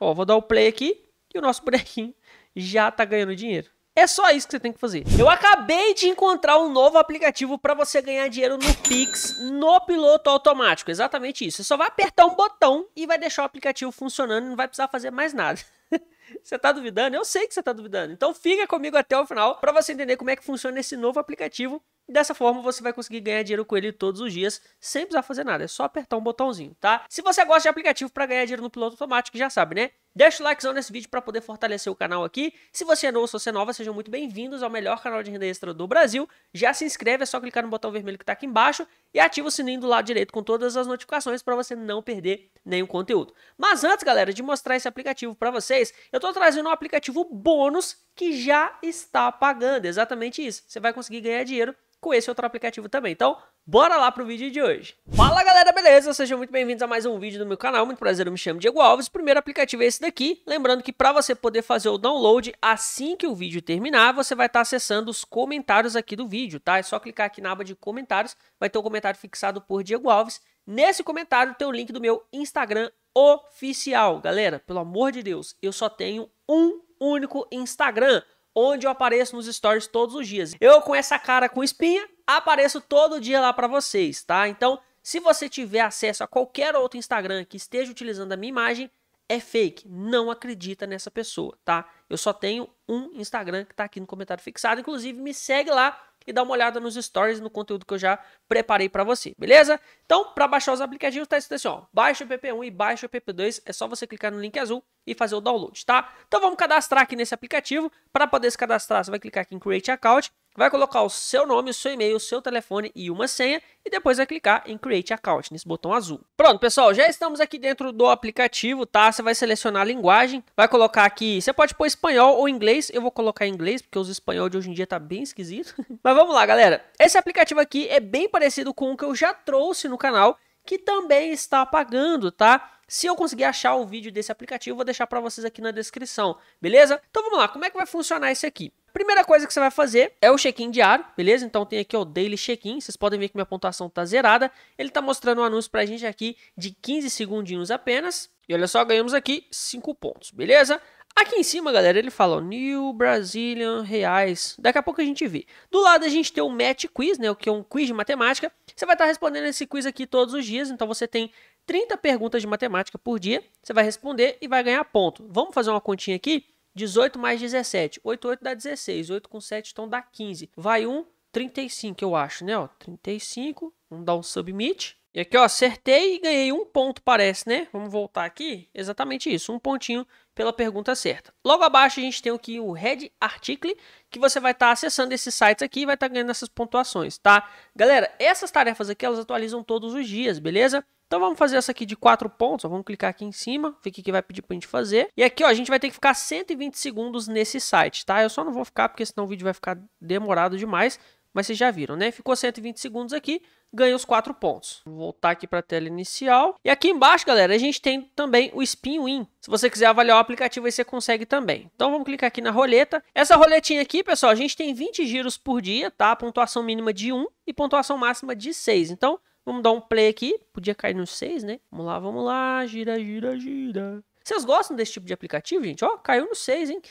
Ó, vou dar o play aqui e o nosso bonequinho já tá ganhando dinheiro. É só isso que você tem que fazer. Eu acabei de encontrar um novo aplicativo para você ganhar dinheiro no Pix no piloto automático. Exatamente isso. Você só vai apertar um botão e vai deixar o aplicativo funcionando, não vai precisar fazer mais nada. Você tá duvidando? Eu sei que você tá duvidando. Então fica comigo até o final para você entender como é que funciona esse novo aplicativo. Dessa forma você vai conseguir ganhar dinheiro com ele todos os dias, sem precisar fazer nada, é só apertar um botãozinho, tá? Se você gosta de aplicativo para ganhar dinheiro no piloto automático, já sabe, né? Deixa o likezão nesse vídeo para poder fortalecer o canal aqui. Se você é novo, se você é nova, sejam muito bem-vindos ao melhor canal de renda extra do Brasil. Já se inscreve, é só clicar no botão vermelho que tá aqui embaixo e ativa o sininho do lado direito com todas as notificações para você não perder nenhum conteúdo. Mas antes, galera, de mostrar esse aplicativo para vocês, eu estou trazendo um aplicativo bônus que já está pagando. Exatamente isso. Você vai conseguir ganhar dinheiro com esse outro aplicativo também. Então, bora lá pro vídeo de hoje. Fala galera, beleza? Sejam muito bem-vindos a mais um vídeo do meu canal. Muito prazer, eu me chamo Diego Alves. O primeiro aplicativo é esse daqui. Lembrando que para você poder fazer o download assim que o vídeo terminar, você vai estar tá acessando os comentários aqui do vídeo, tá? É só clicar aqui na aba de comentários, vai ter um comentário fixado por Diego Alves Nesse comentário tem o link do meu Instagram oficial. Galera, pelo amor de Deus, eu só tenho um único Instagram onde eu apareço nos stories todos os dias. Eu com essa cara com espinha apareço todo dia lá para vocês, tá? Então, se você tiver acesso a qualquer outro Instagram que esteja utilizando a minha imagem, é fake, não acredita nessa pessoa, tá? Eu só tenho um Instagram que tá aqui no comentário fixado, inclusive me segue lá e dá uma olhada nos stories, no conteúdo que eu já preparei para você, beleza? Então, para baixar os aplicativos, tá escrito assim, ó, baixa o PP1 e baixa o PP2, é só você clicar no link azul e fazer o download, tá? Então vamos cadastrar aqui nesse aplicativo. Para poder se cadastrar, você vai clicar aqui em Create Account, vai colocar o seu nome, o seu e-mail, o seu telefone e uma senha e depois vai clicar em Create Account, nesse botão azul. Pronto, pessoal, já estamos aqui dentro do aplicativo, tá? Você vai selecionar a linguagem, vai colocar aqui, você pode pôr espanhol ou inglês, eu vou colocar inglês porque os espanhol de hoje em dia tá bem esquisito. Mas vamos lá, galera. Esse aplicativo aqui é bem parecido com o que eu já trouxe no canal, que também está pagando, tá? Se eu conseguir achar o vídeo desse aplicativo, vou deixar para vocês aqui na descrição, beleza? Então vamos lá, como é que vai funcionar isso aqui? Primeira coisa que você vai fazer é o check-in diário, beleza? Então tem aqui o daily check-in, vocês podem ver que minha pontuação tá zerada. Ele tá mostrando um anúncio pra gente aqui de 15 segundinhos apenas. E olha só, ganhamos aqui 5 pontos, beleza? Aqui em cima, galera, ele fala New Brazilian Reais. Daqui a pouco a gente vê. Do lado a gente tem o Match Quiz, né, o que é um quiz de matemática. Você vai estar respondendo esse quiz aqui todos os dias, então você tem 30 perguntas de matemática por dia. Você vai responder e vai ganhar ponto. Vamos fazer uma continha aqui? 18 mais 17. 8, 8 dá 16. 8 com 7, então dá 15. Vai 1, 35, eu acho, né? Ó, 35. Vamos dar um submit. E aqui, ó, acertei e ganhei um ponto, parece, né? Vamos voltar aqui. Exatamente isso, um pontinho pela pergunta certa. Logo abaixo a gente tem aqui o Red Article, que você vai estar tá acessando esses sites aqui e vai estar tá ganhando essas pontuações, tá? Galera, essas tarefas aqui elas atualizam todos os dias, beleza? Então vamos fazer essa aqui de 4 pontos, vamos clicar aqui em cima, ver o que vai pedir para a gente fazer. E aqui ó, a gente vai ter que ficar 120 segundos nesse site, tá? Eu só não vou ficar porque senão o vídeo vai ficar demorado demais, mas vocês já viram, né? Ficou 120 segundos aqui, ganha os quatro pontos. Vou voltar aqui para a tela inicial. E aqui embaixo, galera, a gente tem também o Spin Win. Se você quiser avaliar o aplicativo, aí você consegue também. Então vamos clicar aqui na roleta. Essa roletinha aqui, pessoal, a gente tem 20 giros por dia, tá? Pontuação mínima de 1 e pontuação máxima de 6. Então vamos dar um play aqui. Podia cair no 6, né? Vamos lá, vamos lá. Gira, gira, gira. Vocês gostam desse tipo de aplicativo, gente? Ó, caiu no 6, hein?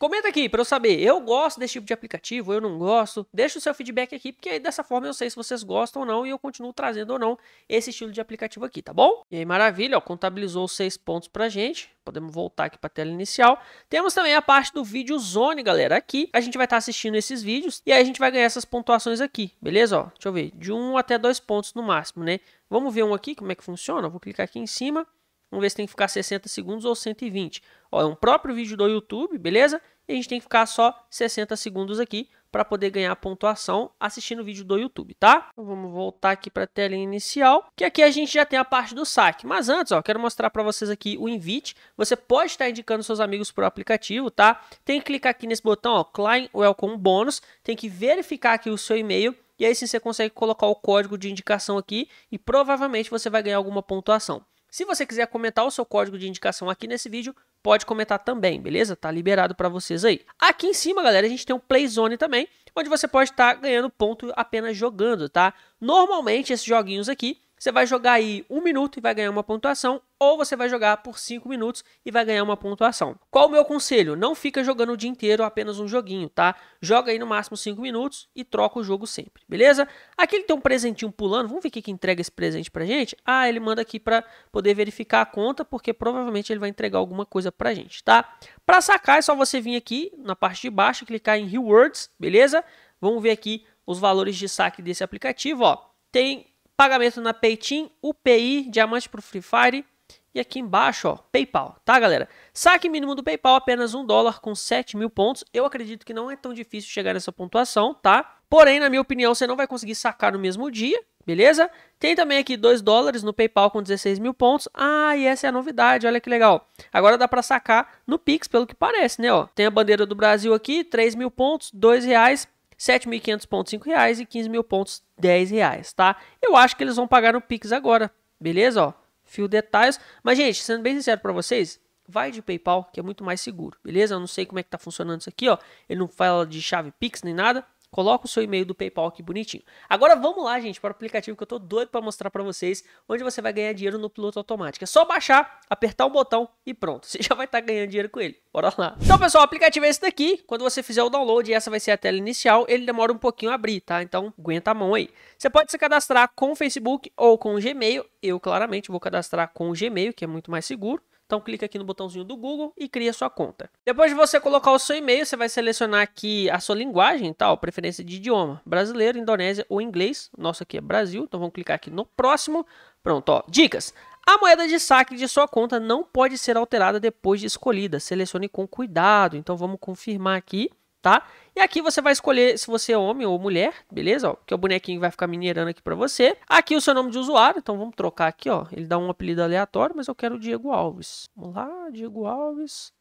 Comenta aqui para eu saber, eu gosto desse tipo de aplicativo, eu não gosto. Deixa o seu feedback aqui, porque aí dessa forma eu sei se vocês gostam ou não e eu continuo trazendo ou não esse estilo de aplicativo aqui, tá bom? E aí, maravilha, ó, contabilizou os seis pontos a gente. Podemos voltar aqui para a tela inicial. Temos também a parte do vídeo zone, galera. Aqui a gente vai estar tá assistindo esses vídeos e aí a gente vai ganhar essas pontuações aqui, beleza? Ó, deixa eu ver, de um até dois pontos no máximo, né? Vamos ver um aqui, como é que funciona. vou clicar aqui em cima. Vamos ver se tem que ficar 60 segundos ou 120. Ó, é um próprio vídeo do YouTube, beleza? E a gente tem que ficar só 60 segundos aqui para poder ganhar pontuação assistindo o vídeo do YouTube, tá? Então, vamos voltar aqui para a tela inicial, que aqui a gente já tem a parte do saque. Mas antes, ó, quero mostrar para vocês aqui o invite. Você pode estar indicando seus amigos para o aplicativo, tá? Tem que clicar aqui nesse botão, ó, Client Welcome Bônus. Tem que verificar aqui o seu e-mail e aí sim você consegue colocar o código de indicação aqui e provavelmente você vai ganhar alguma pontuação. Se você quiser comentar o seu código de indicação aqui nesse vídeo, pode comentar também, beleza? Tá liberado para vocês aí. Aqui em cima, galera, a gente tem um play zone também, onde você pode estar tá ganhando ponto apenas jogando, tá? Normalmente esses joguinhos aqui você vai jogar aí um minuto e vai ganhar uma pontuação, ou você vai jogar por cinco minutos e vai ganhar uma pontuação. Qual o meu conselho? Não fica jogando o dia inteiro apenas um joguinho, tá? Joga aí no máximo cinco minutos e troca o jogo sempre, beleza? Aqui ele tem um presentinho pulando, vamos ver quem que entrega esse presente pra gente? Ah, ele manda aqui para poder verificar a conta, porque provavelmente ele vai entregar alguma coisa pra gente, tá? Para sacar é só você vir aqui na parte de baixo, clicar em Rewards, beleza? Vamos ver aqui os valores de saque desse aplicativo, ó. Tem pagamento na Peitin, UPI, diamante para o Free Fire e aqui embaixo, ó, PayPal, tá, galera? Saque mínimo do PayPal, apenas um dólar com 7 mil pontos. Eu acredito que não é tão difícil chegar nessa pontuação, tá? Porém, na minha opinião, você não vai conseguir sacar no mesmo dia, beleza? Tem também aqui 2 dólares no PayPal com 16 mil pontos. Ah, e essa é a novidade, olha que legal. Agora dá para sacar no Pix, pelo que parece, né? Ó, tem a bandeira do Brasil aqui, 3 mil pontos, 2 reais 7.500 pontos, reais e 15 mil pontos, 10 reais, tá? Eu acho que eles vão pagar no Pix agora, beleza? Ó, fio detalhes. Mas, gente, sendo bem sincero para vocês, vai de PayPal, que é muito mais seguro, beleza? Eu não sei como é que tá funcionando isso aqui, ó. Ele não fala de chave Pix nem nada, Coloca o seu e-mail do PayPal aqui bonitinho. Agora vamos lá, gente, para o aplicativo que eu estou doido para mostrar para vocês, onde você vai ganhar dinheiro no piloto automático. É só baixar, apertar um botão e pronto. Você já vai estar tá ganhando dinheiro com ele. Bora lá. Então, pessoal, o aplicativo é esse daqui. Quando você fizer o download, essa vai ser a tela inicial. Ele demora um pouquinho a abrir, tá? Então, aguenta a mão aí. Você pode se cadastrar com o Facebook ou com o Gmail. Eu, claramente, vou cadastrar com o Gmail, que é muito mais seguro. Então clica aqui no botãozinho do Google e cria sua conta. Depois de você colocar o seu e-mail, você vai selecionar aqui a sua linguagem, tal, tá? preferência de idioma, brasileiro, indonésia ou inglês. Nosso aqui é Brasil, então vamos clicar aqui no próximo. Pronto, ó, dicas. A moeda de saque de sua conta não pode ser alterada depois de escolhida. Selecione com cuidado. Então vamos confirmar aqui tá? E aqui você vai escolher se você é homem ou mulher, beleza? Ó, que é o bonequinho vai ficar minerando aqui para você. Aqui o seu nome de usuário, então vamos trocar aqui, ó. Ele dá um apelido aleatório, mas eu quero Diego Alves. Vamos lá, Diego Alves.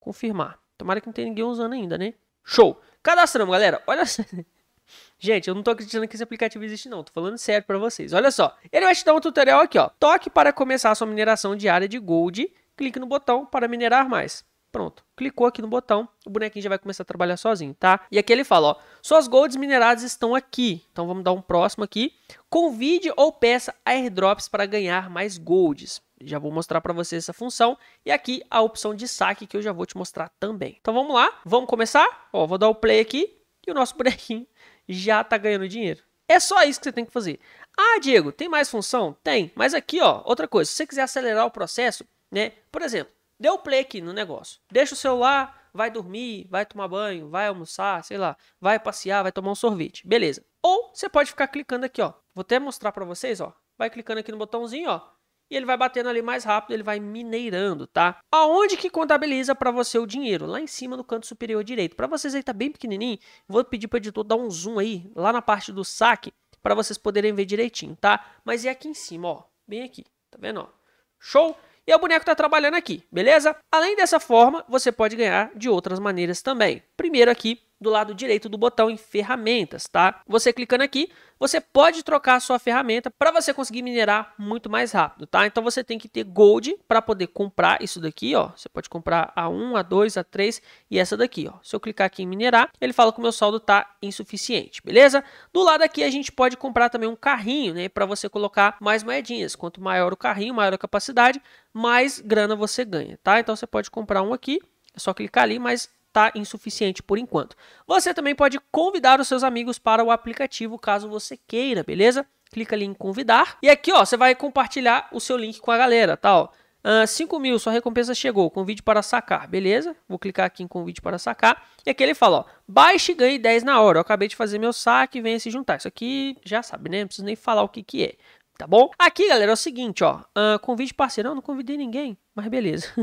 Confirmar. Tomara que não tenha ninguém usando ainda, né? Show! Cadastramos, galera. Olha Gente, eu não tô acreditando que esse aplicativo existe não, tô falando sério para vocês. Olha só, ele vai te dar um tutorial aqui, ó. Toque para começar a sua mineração diária de gold, clique no botão para minerar mais. Pronto. Clicou aqui no botão, o bonequinho já vai começar a trabalhar sozinho, tá? E aqui ele fala, ó, suas golds mineradas estão aqui. Então vamos dar um próximo aqui. Convide ou peça airdrops para ganhar mais golds. Já vou mostrar para vocês essa função. E aqui a opção de saque que eu já vou te mostrar também. Então vamos lá, vamos começar? Ó, vou dar o play aqui e o nosso bonequinho já tá ganhando dinheiro. É só isso que você tem que fazer. Ah, Diego, tem mais função? Tem. Mas aqui, ó, outra coisa. Se você quiser acelerar o processo, né? Por exemplo, Deu play aqui no negócio. Deixa o celular, vai dormir, vai tomar banho, vai almoçar, sei lá, vai passear, vai tomar um sorvete. Beleza. Ou você pode ficar clicando aqui, ó. Vou até mostrar para vocês, ó. Vai clicando aqui no botãozinho, ó. E ele vai batendo ali mais rápido, ele vai mineirando, tá? Aonde que contabiliza para você o dinheiro? Lá em cima no canto superior direito. Para vocês aí tá bem pequenininho, vou pedir para editor dar um zoom aí, lá na parte do saque, para vocês poderem ver direitinho, tá? Mas é aqui em cima, ó. Bem aqui, tá vendo, ó? Show? e o boneco está trabalhando aqui, beleza? Além dessa forma, você pode ganhar de outras maneiras também. Primeiro aqui, do lado direito do botão em ferramentas, tá? Você clicando aqui, você pode trocar a sua ferramenta para você conseguir minerar muito mais rápido, tá? Então você tem que ter gold para poder comprar isso daqui, ó. Você pode comprar a 1, a 2, a 3 e essa daqui, ó. Se eu clicar aqui em minerar, ele fala que o meu saldo tá insuficiente, beleza? Do lado aqui a gente pode comprar também um carrinho, né, para você colocar mais moedinhas. Quanto maior o carrinho, maior a capacidade, mais grana você ganha, tá? Então você pode comprar um aqui, é só clicar ali, mas está insuficiente por enquanto. Você também pode convidar os seus amigos para o aplicativo caso você queira, beleza? Clica ali em convidar. E aqui, ó, você vai compartilhar o seu link com a galera, tá? Ó. Uh, ah, 5 mil, sua recompensa chegou. Convite para sacar, beleza? Vou clicar aqui em convite para sacar. E aqui ele fala: ó, baixe e ganhe 10 na hora. Eu acabei de fazer meu saque, venha se juntar. Isso aqui já sabe, né? Não preciso nem falar o que, que é. Tá bom? Aqui, galera, é o seguinte, ó. Uh, convite parceirão, não convidei ninguém, mas beleza.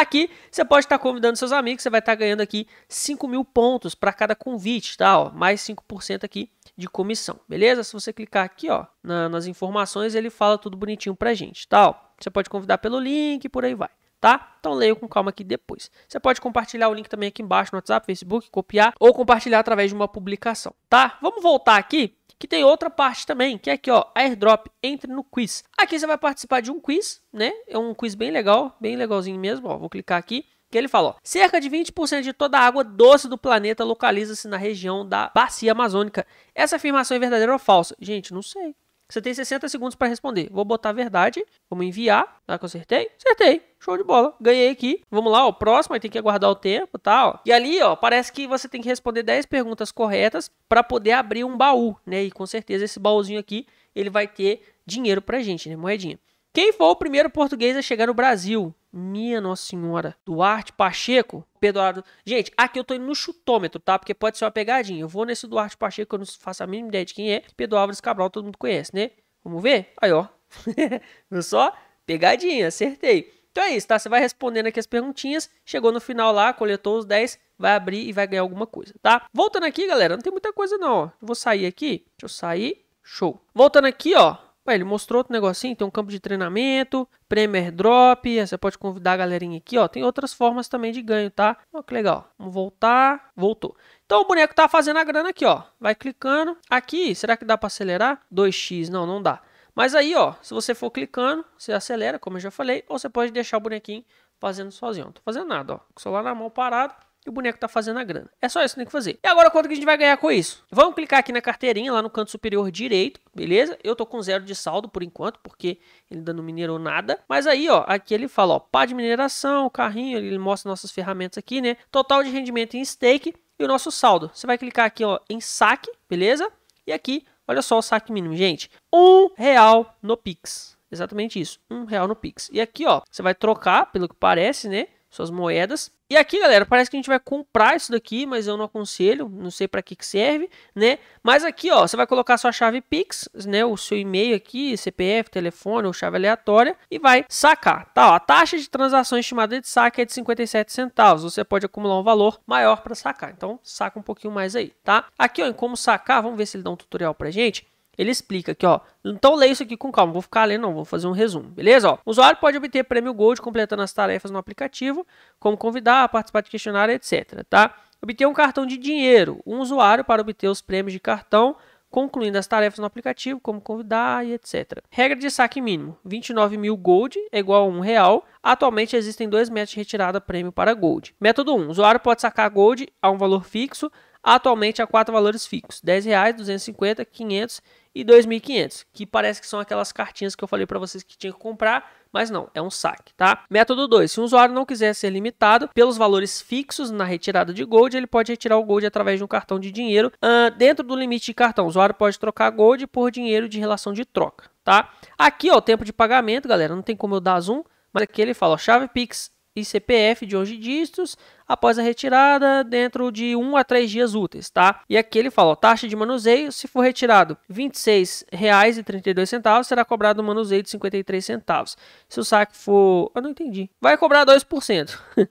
Aqui você pode estar tá convidando seus amigos, você vai estar tá ganhando aqui 5 mil pontos para cada convite, tá? Ó, mais 5% aqui de comissão, beleza? Se você clicar aqui, ó, na, nas informações, ele fala tudo bonitinho para gente, tá? Ó, você pode convidar pelo link e por aí vai tá? Então leio com calma aqui depois. Você pode compartilhar o link também aqui embaixo no WhatsApp, Facebook, copiar ou compartilhar através de uma publicação, tá? Vamos voltar aqui que tem outra parte também, que é aqui, ó, airdrop, entre no quiz. Aqui você vai participar de um quiz, né? É um quiz bem legal, bem legalzinho mesmo, ó, vou clicar aqui que ele falou: cerca de 20% de toda a água doce do planeta localiza-se na região da bacia amazônica. Essa afirmação é verdadeira ou falsa? Gente, não sei. Você tem 60 segundos para responder. Vou botar a verdade, vamos enviar. Tá, que eu acertei? Acertei. Show de bola. Ganhei aqui. Vamos lá, o próximo, aí tem que aguardar o tempo, tá, ó. E ali, ó, parece que você tem que responder 10 perguntas corretas para poder abrir um baú, né? E com certeza esse baúzinho aqui, ele vai ter dinheiro pra gente, né, moedinha. Quem foi o primeiro português a chegar no Brasil? Minha Nossa Senhora. Duarte Pacheco, Pedro Gente, aqui eu tô indo no chutômetro, tá? Porque pode ser uma pegadinha. Eu vou nesse Duarte Pacheco, que eu não faço a mínima ideia de quem é. Pedro Álvares Cabral, todo mundo conhece, né? Vamos ver? Aí, ó. Viu só? Pegadinha, acertei. Então é isso, tá? Você vai respondendo aqui as perguntinhas. Chegou no final lá, coletou os 10, vai abrir e vai ganhar alguma coisa, tá? Voltando aqui, galera, não tem muita coisa não, ó. Vou sair aqui. Deixa eu sair. Show. Voltando aqui, ó. Ué, ele mostrou outro negocinho, tem um campo de treinamento, Premier Drop, você pode convidar a galerinha aqui, ó. Tem outras formas também de ganho, tá? Ó, que legal. Vamos voltar. Voltou. Então o boneco tá fazendo a grana aqui, ó. Vai clicando. Aqui, será que dá para acelerar? 2x, não, não dá. Mas aí, ó, se você for clicando, você acelera, como eu já falei, ou você pode deixar o bonequinho fazendo sozinho. Não tô fazendo nada, ó. Com o celular na mão parado, e o boneco está fazendo a grana. É só isso que tem que fazer. E agora quanto que a gente vai ganhar com isso? Vamos clicar aqui na carteirinha, lá no canto superior direito, beleza? Eu tô com zero de saldo por enquanto, porque ele ainda não minerou nada. Mas aí, ó, aqui ele fala, ó, pá de mineração, carrinho, ele mostra nossas ferramentas aqui, né? Total de rendimento em stake e o nosso saldo. Você vai clicar aqui, ó, em saque, beleza? E aqui, olha só o saque mínimo, gente. Um real no Pix. Exatamente isso, um real no Pix. E aqui, ó, você vai trocar, pelo que parece, né? suas moedas. E aqui, galera, parece que a gente vai comprar isso daqui, mas eu não aconselho, não sei para que, que serve, né? Mas aqui, ó, você vai colocar sua chave Pix, né, o seu e-mail aqui, CPF, telefone ou chave aleatória e vai sacar. Tá, ó, a taxa de transação estimada de saque é de 57 centavos. Você pode acumular um valor maior para sacar. Então, saca um pouquinho mais aí, tá? Aqui, ó, em como sacar, vamos ver se ele dá um tutorial pra gente. Ele explica aqui, ó. Então leia isso aqui com calma, vou ficar lendo, não, vou fazer um resumo, beleza? Ó, o usuário pode obter prêmio Gold completando as tarefas no aplicativo, como convidar, participar de questionário, etc. Tá? Obter um cartão de dinheiro. Um usuário para obter os prêmios de cartão, concluindo as tarefas no aplicativo, como convidar e etc. Regra de saque mínimo: 29 mil Gold é igual a um real. Atualmente existem dois métodos de retirada prêmio para Gold. Método 1: o usuário pode sacar Gold a um valor fixo. Atualmente há quatro valores fixos: 10, R$ 250, 500 e 2.500, que parece que são aquelas cartinhas que eu falei para vocês que tinha que comprar, mas não, é um saque, tá? Método 2, se um usuário não quiser ser limitado pelos valores fixos na retirada de gold, ele pode retirar o gold através de um cartão de dinheiro uh, dentro do limite de cartão. O usuário pode trocar gold por dinheiro de relação de troca, tá? Aqui, ó, o tempo de pagamento, galera, não tem como eu dar zoom, mas aqui ele fala, ó, chave Pix e CPF de hoje distos após a retirada dentro de 1 a 3 dias úteis, tá? E aqui ele fala, ó, taxa de manuseio, se for retirado R$ 26,32, será cobrado um manuseio de 53 centavos. Se o saque for, eu não entendi. Vai cobrar 2%.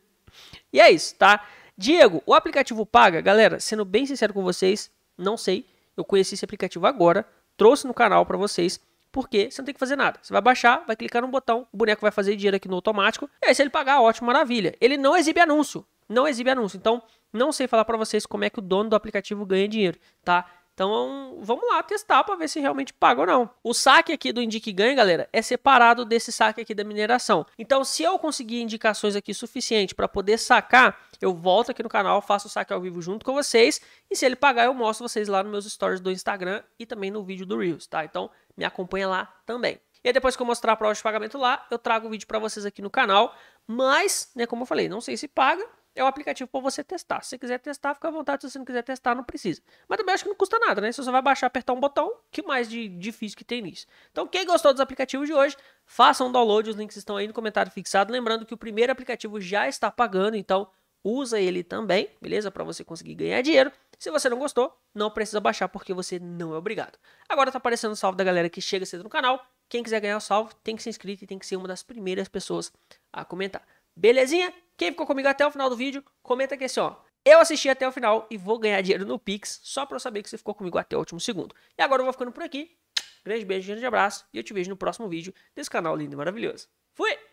e é isso, tá? Diego, o aplicativo paga, galera, sendo bem sincero com vocês, não sei. Eu conheci esse aplicativo agora, trouxe no canal para vocês porque você não tem que fazer nada. Você vai baixar, vai clicar no botão, o boneco vai fazer dinheiro aqui no automático. E aí, se ele pagar, ótimo, maravilha. Ele não exibe anúncio. Não exibe anúncio. Então, não sei falar para vocês como é que o dono do aplicativo ganha dinheiro, tá? Então vamos lá testar para ver se realmente paga ou não. O saque aqui do Indique Ganho, galera, é separado desse saque aqui da mineração. Então se eu conseguir indicações aqui suficiente para poder sacar, eu volto aqui no canal, faço o saque ao vivo junto com vocês. E se ele pagar, eu mostro vocês lá nos meus stories do Instagram e também no vídeo do Reels, tá? Então me acompanha lá também. E aí, depois que eu mostrar a prova de pagamento lá, eu trago o vídeo para vocês aqui no canal. Mas, né, como eu falei, não sei se paga, é o aplicativo para você testar. Se você quiser testar, fica à vontade. Se você não quiser testar, não precisa. Mas também acho que não custa nada, né? Se Você só vai baixar, apertar um botão. Que mais de difícil que tem nisso? Então, quem gostou dos aplicativos de hoje, faça um download. Os links estão aí no comentário fixado. Lembrando que o primeiro aplicativo já está pagando, então usa ele também, beleza? Para você conseguir ganhar dinheiro. Se você não gostou, não precisa baixar porque você não é obrigado. Agora tá aparecendo o salve da galera que chega cedo no canal. Quem quiser ganhar o salve, tem que ser inscrito e tem que ser uma das primeiras pessoas a comentar. Belezinha? Quem ficou comigo até o final do vídeo, comenta aqui assim, ó. Eu assisti até o final e vou ganhar dinheiro no Pix só para eu saber que você ficou comigo até o último segundo. E agora eu vou ficando por aqui. Grande beijo, grande abraço e eu te vejo no próximo vídeo desse canal lindo e maravilhoso. Fui!